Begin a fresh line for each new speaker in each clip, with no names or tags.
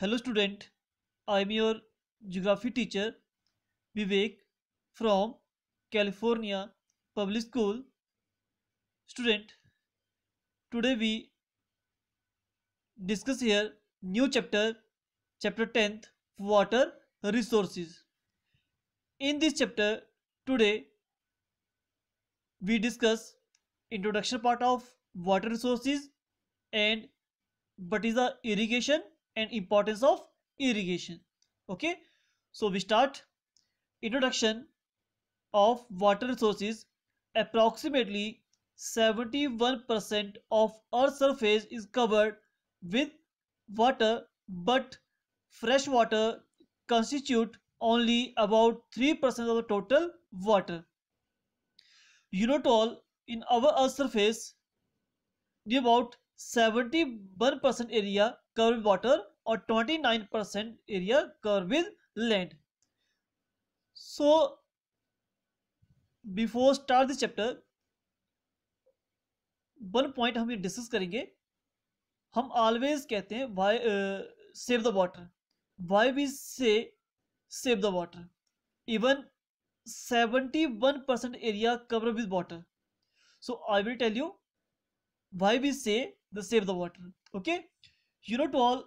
Hello student, I am your geography teacher Vivek from California Public School. Student, today we discuss here new chapter, chapter 10th, water resources. In this chapter today we discuss introduction part of water resources and what is the irrigation and importance of irrigation okay so we start introduction of water resources approximately 71% of earth's surface is covered with water but fresh water constitute only about 3% of the total water you know all in our earth's surface the about 71% area curved with water or 29% area curved with land. So before start this chapter one point हम ये discuss करेंगे हम always कहते हैं why save the water why we say save the water even 71 percent area covered with water so i will tell you why we say the save the water okay to all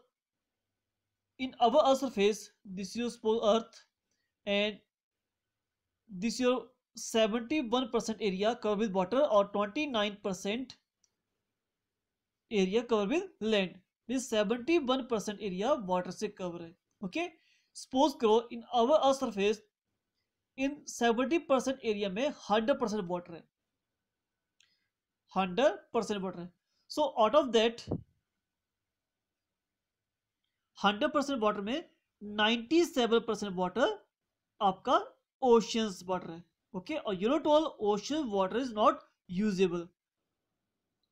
in our Earth surface, this is suppose Earth, and this your 71% area covered with water or 29% area covered with land. This 71% area water se cover hai Okay. Suppose करो in our Earth surface in 70% area mein 100% water hai 100% water hai so out of that hundred percent water में ninety seven percent water आपका oceans water है okay और you note all ocean water is not usable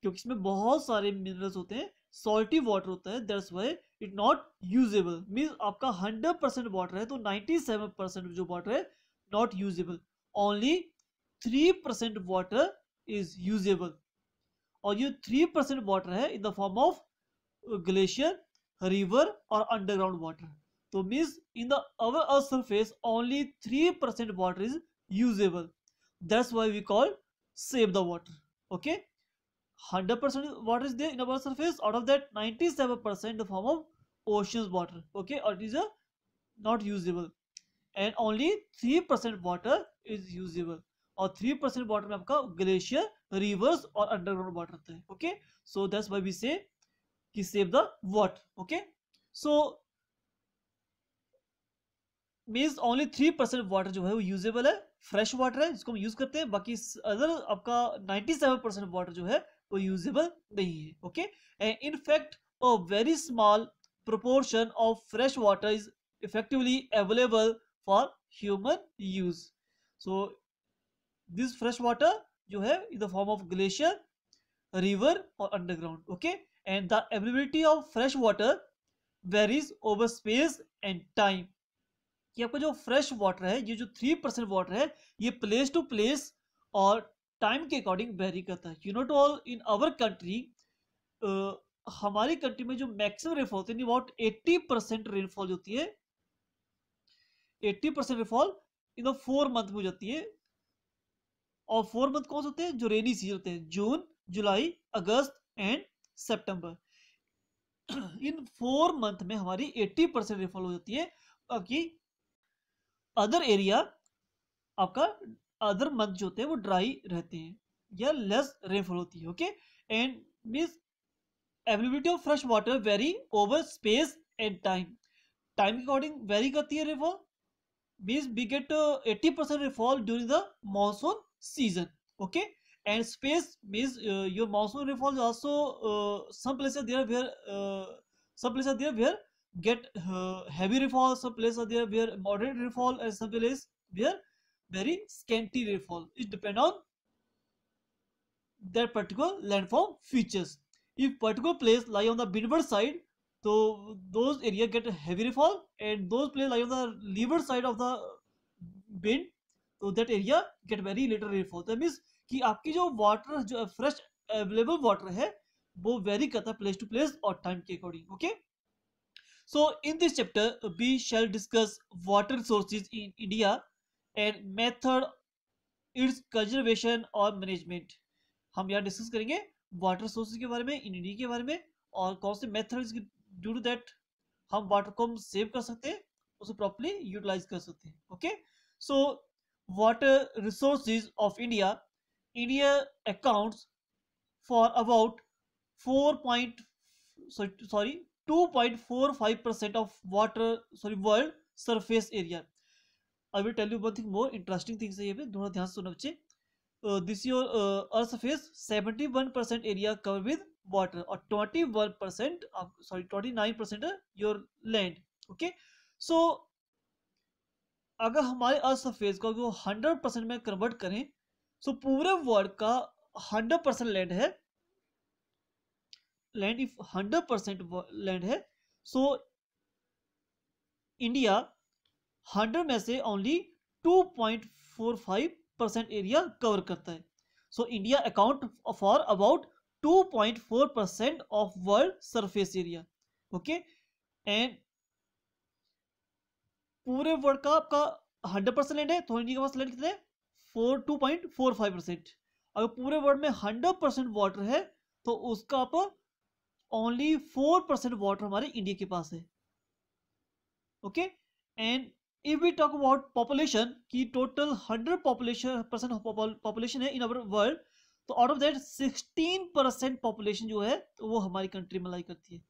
क्योंकि इसमें बहुत सारे minerals होते हैं सॉल्टी वाटर होता है that's why it not usable means आपका हंड्रेड परसेंट वाटर है तो नाइन्टी सेवन परसेंट जो वाटर है not usable only three percent water is usable और ये थ्री परसेंट वाटर है in the form of glacier river or underground water so means in the our earth surface only 3% water is usable that's why we call save the water okay 100% water is there in our surface out of that 97% the form of oceans water okay or it is a not usable and only 3% water is usable or 3% water mein aapka glacier rivers or underground water hota hai okay so that's why we say कि save the water okay so means only three percent water जो है वो usable है fresh water है जिसको हम use करते हैं बाकी अदर आपका नाइनटी सेवन परसेंट वाटर जो है वो यूजेबल नहीं है okay in fact a very small proportion of fresh water is effectively available for human use so this fresh water जो है in the form of glacier river और underground okay and the availability of fresh water varies over space and time ये आपका जो fresh water है ये जो three percent water है ये प्लेस टू प्लेस और टाइम के अकॉर्डिंग वेरी करता है you note all in our country हमारी कंट्री में जो मैक्सिमम रेनफॉल होती है अबाउट एट्टी परसेंट रेनफॉल होती है eighty percent rainfall in the four month में हो जाती है और फोर मंथ कौन से होते हैं जो रेनी सीजन होते हैं June July August and September in four month में हमारी 80 परसेंट रिफॉल हो जाती है आपकी अदर एरिया आपका अदर मंथ जो होते हैं वो ड्राई रहते हैं या लेस रेनफॉल होती है okay and mean availability of fresh water vary over space and time time के अकॉर्डिंग वेरी करती है rainfall means we get eighty percent rainfall during the monsoon season okay okay? and space means uh, your monsoon rainfall is also uh, some places there where uh, some places there where get uh, heavy rainfall some places there where moderate rainfall and some places where very scanty rainfall it depend on that particular landform features if particular place lie on the windward side so those area get heavy rainfall and those place lie on the leeward side of the wind so that area get very little rainfall that means कि आपकी जो water जो fresh available water है वो vary करता है place to place और time के according okay so in this chapter we shall discuss water sources in India and method its conservation और मैनेजमेंट हम यहाँ डिस्कस करेंगे वाटर सोर्सेज के बारे में इन इंडिया के बारे में और कौन से मेथड ड्यू टू दैट हम वाटर को हम सेव कर सकते हैं उसे प्रॉपरली यूटिलाइज कर सकते हैं okay so water resources of India India accounts for about four Point, so, sorry percent of water sorry world surface area. I will tell you one thing more interesting things here. Be, भी थोड़ा ध्यान से बच्चे uh, this year uh, earth surface seventy one percent area covered with water or twenty 21% uh, sorry twenty nine 29% your land okay so अगर हमारे earth surface को hundred percent में convert करें सो so, पूरे वर्ल्ड का hundred percent land है land if hundred percent land है so so, India hundred में से only two point four five percent area cover करता है so India account for about two point four percent of world surface area okay and पूरे world का आपका hundred percent land है तो India के पास लैंड कितना है two point four five percent अगर पूरे वर्ल्ड में हंड्रेड परसेंट वाटर है तो उसका आप ओनली फोर परसेंट वाटर हमारे इंडिया के पास है okay and if we talk about population की total hundred population percent population है इन अवर वर्ल्ड तो out of that sixteen percent population जो है तो वो हमारी कंट्री में लाई करती है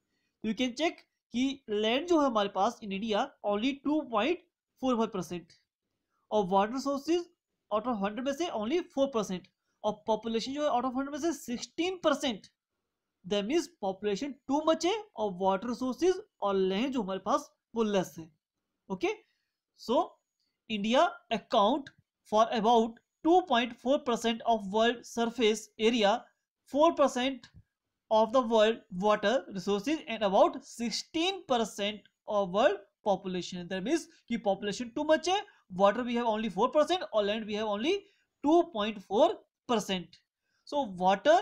यू कैन चेक कि लैंड जो है हमारे पास in India only two point four five percent और water sources out of hundred में से ओनली फोर परसेंट और पॉपुलेशन जो है आउट ऑफ हंड्रेड में से sixteen percent that means population too much है और वाटर रिसोर्सेज और लैंड जो हमारे पास वो लेस है okay so India account for about 2.4 percent of world surface area 4 percent of the world water resources and about 16 percent of world population that means ki population too much hai water we have only 4% or land we have only 2.4% so water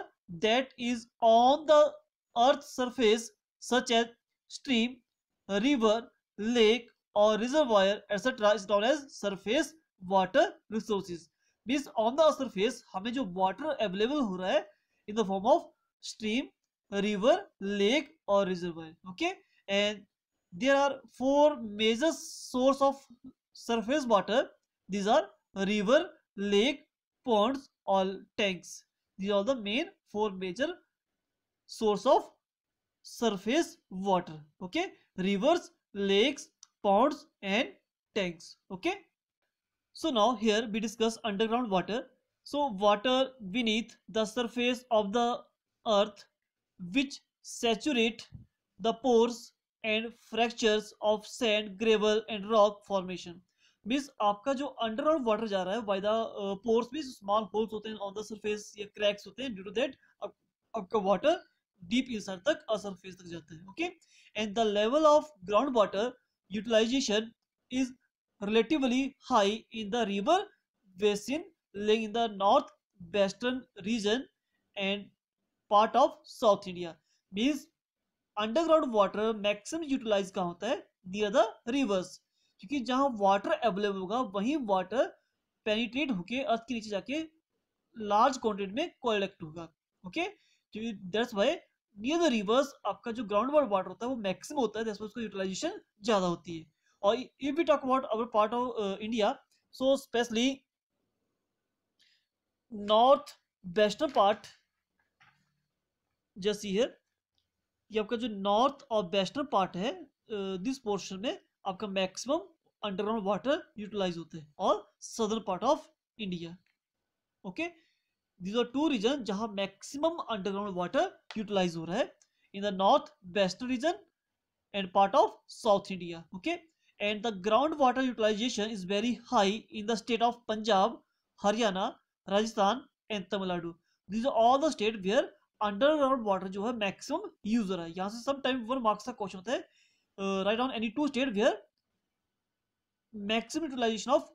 that is on the earth surface such as stream river lake or reservoir etc is known as surface water resources means on the surface हमें जो water available हो रहा है in the form of stream river lake or reservoir okay and there are four major source of surface water these are river lake ponds or tanks these are the main four major source of surface water okay rivers lakes ponds and tanks okay so now here we discuss underground water so water beneath the surface of the earth which saturate the pores and fractures of sand, gravel and rock formation. Means आपका जो under और water जा रहा है by the pores में small holes होते हैं on the surface या क्रैक्स होते हैं ड्यू टू दैट आपका वाटर डीप इनसाइड तक और सरफेस तक जाता है okay and the level of ground water utilization is relatively high in the river basin lying in the northwestern region and part of south india means underground water maximum utilize कहा होता है near the reverse क्योंकि जहां water available होगा वहीं water penetrate होके अर्थ के नीचे जाके लार्ज क्वान्टिटी में कोलेक्ट होगा ओके क्योंकि that's why near the rivers आपका जो ग्राउंड वाटर वाटर होता है वो मैक्सिम होता है उसका यूटिलाइजेशन ज़्यादा होती है और if you talk about our part of India so specially north western part जैसी है ये आपका जो नॉर्थ और वेस्टर्न पार्ट है दिस पोर्शन में आपका मैक्सिमम अंडरग्राउंड वाटर यूटिलाइज होते हैं और southern part of India okay this are two region जहां मैक्सिमम अंडरग्राउंड वाटर यूटिलाइज हो रहा है in the north western region and part of south India okay and the ground water utilization is very high in the state of Punjab Haryana Rajasthan and Tamil Nadu this are all the state where underground water जो है maximum user है यहाँ से some time one marks का question होता है right on any two state where maximum utilization of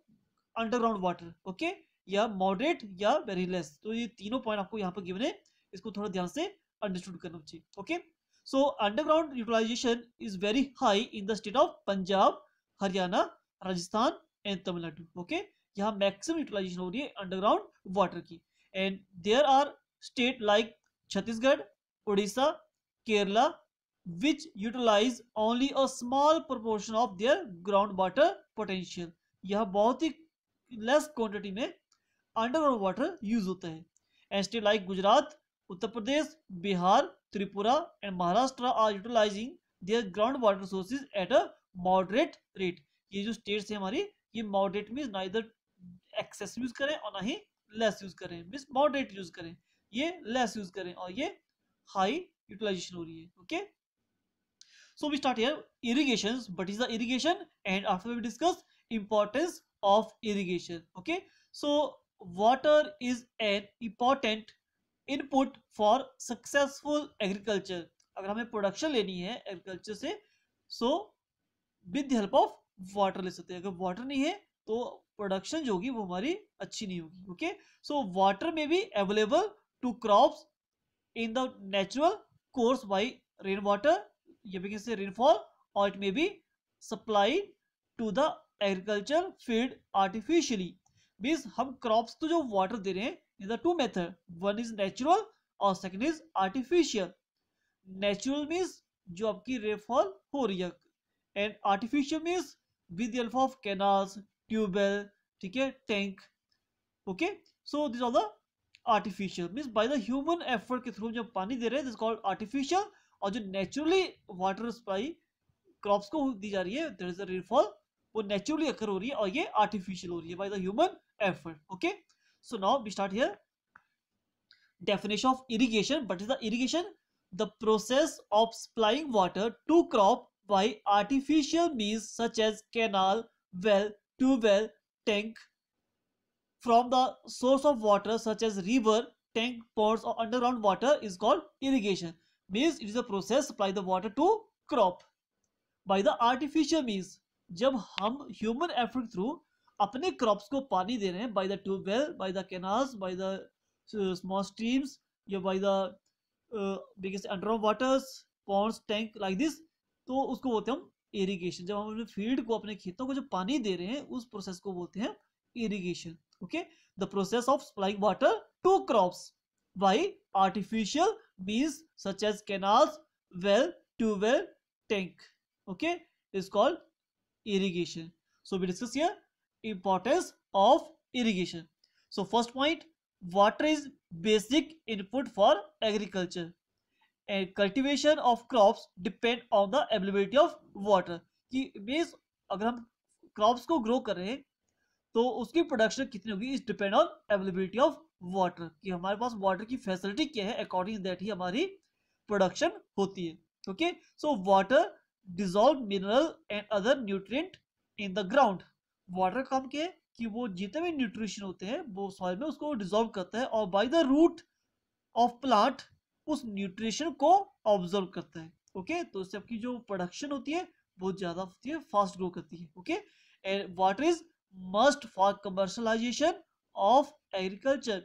underground water okay या moderate या वेरी लेस तो ये तीनों पॉइंट आपको यहाँ पर गिवन है इसको थोड़ा ध्यान से अंडरस्टूड करना चाहिए okay so underground utilization is very high in the state of Punjab Haryana Rajasthan and Tamil Nadu okay यहाँ मैक्सिमम यूटिलाइजेशन हो रही है अंडरग्राउंड वाटर की and there are state like Chhattisgarh Orissa Kerala which utilize only a small proportion of their ground water potential यह बहुत ही less quantity में underground water use होता है and like Gujarat Uttar Pradesh Bihar Tripura and Maharashtra are utilising their ground water sources at a moderate rate ये जो states है हमारी ये मॉडरेट मीन्स ना इधर एक्सेस यूज करें और ना ही लेस यूज करें मीन्स मॉडरेट यूज करें ये लेस यूज करें और ये हाई यूटिलाइजेशन हो रही है okay so we start irrigation but is the irrigation and after we discuss importance of irrigation okay so water is an important input for successful agriculture अगर हमें प्रोडक्शन लेनी है एग्रीकल्चर से so with help of water ले सकते हैं अगर water नहीं है तो प्रोडक्शन जो होगी वो हमारी अच्छी नहीं होगी ओके सो वाटर में भी available to crops in the natural course by rainwater you can say rainfall or it may be supplied to the agriculture field artificially means हम crops को जो water दे रहे हैं in the two method one is natural और second is artificial natural means जो आपकी rainfall हो रही है and artificial means with the help of canals tubewell ठीक है tank okay so these are the artificial means by the human effort के through जो पानी दे रहे हैं कॉल्ड आर्टिफिशियल और जो नेचुरली वाटर सप्लाई क्रॉप्स को दी जा रही है देर इज अ रेनफॉल वो नेचुरली अकर हो रही है और ये आर्टिफिशियल हो रही है by the human effort okay so now we start here definition of irrigation but is the irrigation the process of supplying water to crop by artificial means such as canal well tubewell tank from the source of water such as river, tank, ponds or underground water is called irrigation. Means it is a process supply the water to crop. By the artificial means, jab hum human effort through apne crops ko pani de rahe hain by the tube well, by the canals, by the uh, small streams, or by the uh, biggest underground waters, ponds, tank like this, to usko bolte हैं irrigation jab hum apne field ko apne kheton ko jo pani de rahe hain us process ko bolte hain irrigation okay the process of supplying water to crops by artificial means such as canals well to well tank okay is called irrigation so we discuss here importance of irrigation so first point water is basic input for agriculture and cultivation of crops depend on the availability of water ki means agar hum crops ko grow kar rahe hain तो उसकी production कितनी होगी is depend on availability of water कि हमारे पास water की facility क्या है अकॉर्डिंग दैट ही हमारी प्रोडक्शन होती है okay so water dissolve mineral and other nutrient in the ground water काम के कि वो जितने भी न्यूट्रिशन होते हैं वो सॉइल में उसको डिजोल्व करता है और by the root of plant उस न्यूट्रिशन को ऑब्जर्व करता है ओके okay? तो इससे आपकी जो प्रोडक्शन होती है बहुत ज्यादा होती है फास्ट ग्रो करती है okay and water is must for commercialization of agriculture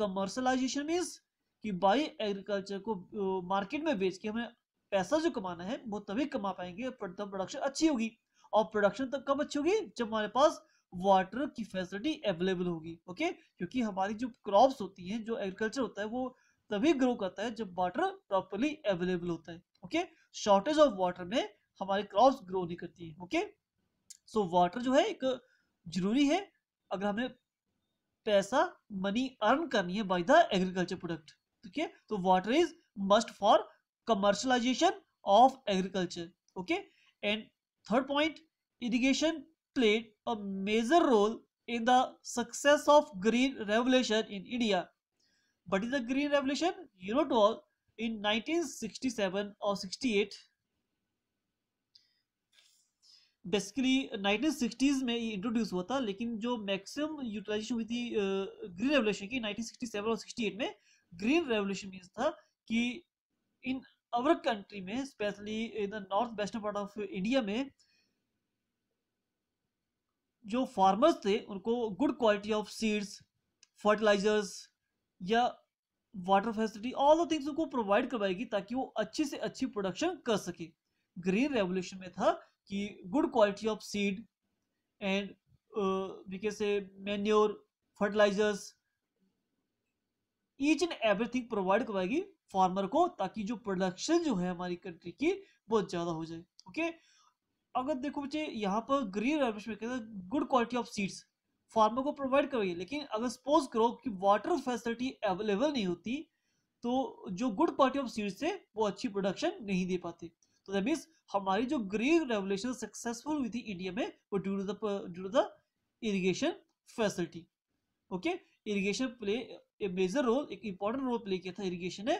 commercialization means कि बाई एग्रीकल्चर को मार्केट में बेच के हमें पैसा जो कमाना है वो तभी कमा पाएंगे तब प्रोडक्शन अच्छी होगी और प्रोडक्शन तब कब अच्छी होगी जब हमारे पास वाटर की फैसिलिटी अवेलेबल होगी ओके क्योंकि हमारी जो क्रॉप्स होती हैं जो एग्रीकल्चर होता है वो तभी ग्रो करता है जब वाटर प्रॉपरली अवेलेबल होता है ओके शॉर्टेज ऑफ वाटर में हमारी क्रॉप ग्रो नहीं करती है ओके सो वाटर जो है एक जरूरी है अगर हमें पैसा मनी अर्न करनी है बाय द एग्रीकल्चर प्रोडक्ट ठीक है तो water is must for commercialization of agriculture okay and third point irrigation played a major role in the success of green revolution in India but is the green revolution यूरोट all in 1967 और 68 basically 1960s में ये introduce हुआ था लेकिन जो maximum utilisation हुई थी ग्रीन रेवोल्यूशन की 1967 और 68 में ग्रीन रेवोल्यूशन मीन्स था कि इन अवर कंट्री में specially in the north western part of India में जो फार्मर्स थे उनको good quality of seeds fertilizers या water facility all the things उनको प्रोवाइड करवाएगी ताकि वो अच्छी से अच्छी प्रोडक्शन कर सके ग्रीन रेवोल्यूशन में था कि good quality of seed and uh, से manure fertilizers each and everything provide करवाएगी फार्मर को ताकि जो प्रोडक्शन जो है हमारी कंट्री की बहुत ज्यादा हो जाए ओके अगर देखो बच्चे यहाँ पर ग्रीन रेवल्यूशन में good quality of seeds farmer को प्रोवाइड करवाइए लेकिन अगर सपोज करो कि वाटर फैसिलिटी अवेलेबल नहीं होती तो जो गुड क्वालिटी ऑफ सीड्स है वो अच्छी प्रोडक्शन नहीं दे पाते तो दैट मीन्स हमारी जो ग्रीन रेवोल्यूशन सक्सेसफुल हुई थी इंडिया में वो due to the due to the irrigation facility okay irrigation play a major role एक इंपॉर्टेंट रोल प्ले किया था इरिगेशन ने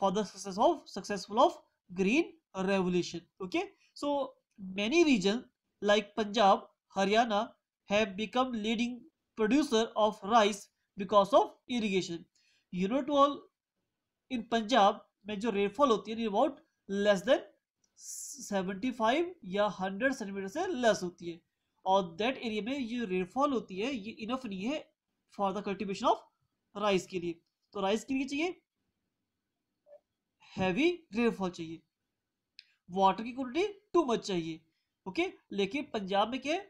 for the success of successful of green revolution okay so many reason like Punjab Haryana have become leading producer of rice because of irrigation. You know to all in Punjab में जो rainfall होती है about less than 75 या 100 centimetre से less होती है और that area में ये रेनफॉल होती है ये इनफ नहीं है for the cultivation of rice के लिए तो राइस के लिए चाहिए हैवी रेनफॉल चाहिए वाटर की क्वालिटी टू मच चाहिए ओके लेकिन पंजाब में क्या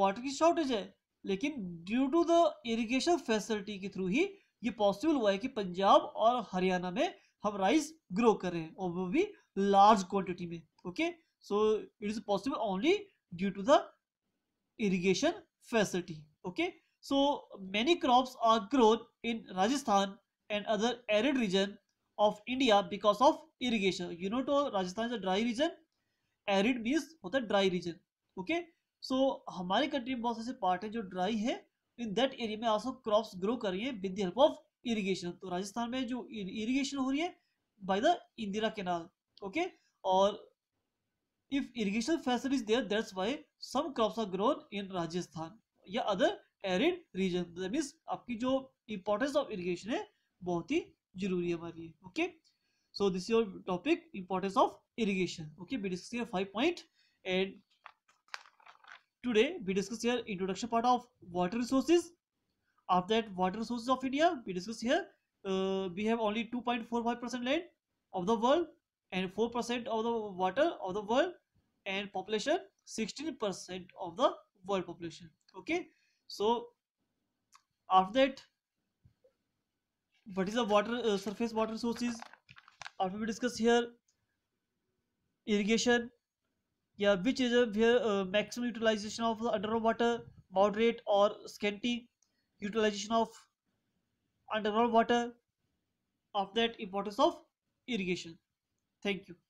वाटर की शॉर्टेज है लेकिन due to the irrigation facility के थ्रू ही ये पॉसिबल हुआ है कि पंजाब और हरियाणा में हम राइस ग्रो कर रहे हैं और वो भी लार्ज क्वांटिटी में okay so it is possible only due to the irrigation facility okay so many crop are growth in Rajasthan and other arid region of India because of irrigation you know to Rajasthan is a dry region arid means होता है dry region okay so हमारे country में बहुत सारे part है जो dry है in that area में आल्सो क्रॉप ग्रो कर रही है with the help of irrigation तो राजस्थान में जो इरीगेशन हो रही है by the Indira canal okay और if irrigation facilities there that's why some crops are grown in Rajasthan या other arid region that means आपकी जो इंपॉर्टेंस ऑफ इरिगेशन है बहुत ही जरूरी है हमारी okay so this your topic importance of irrigation okay we discuss here 5 point and today we discuss here introduction part of water resources after that water resources of India we discuss here we have only 2.45% land of the world and 4% of the water of the world and population 16% of the world population okay so after that what is the water uh, surface water sources after we discuss here irrigation yeah which is a uh, maximum utilization of the underground water moderate or scanty utilization of underground water of that importance of irrigation thank you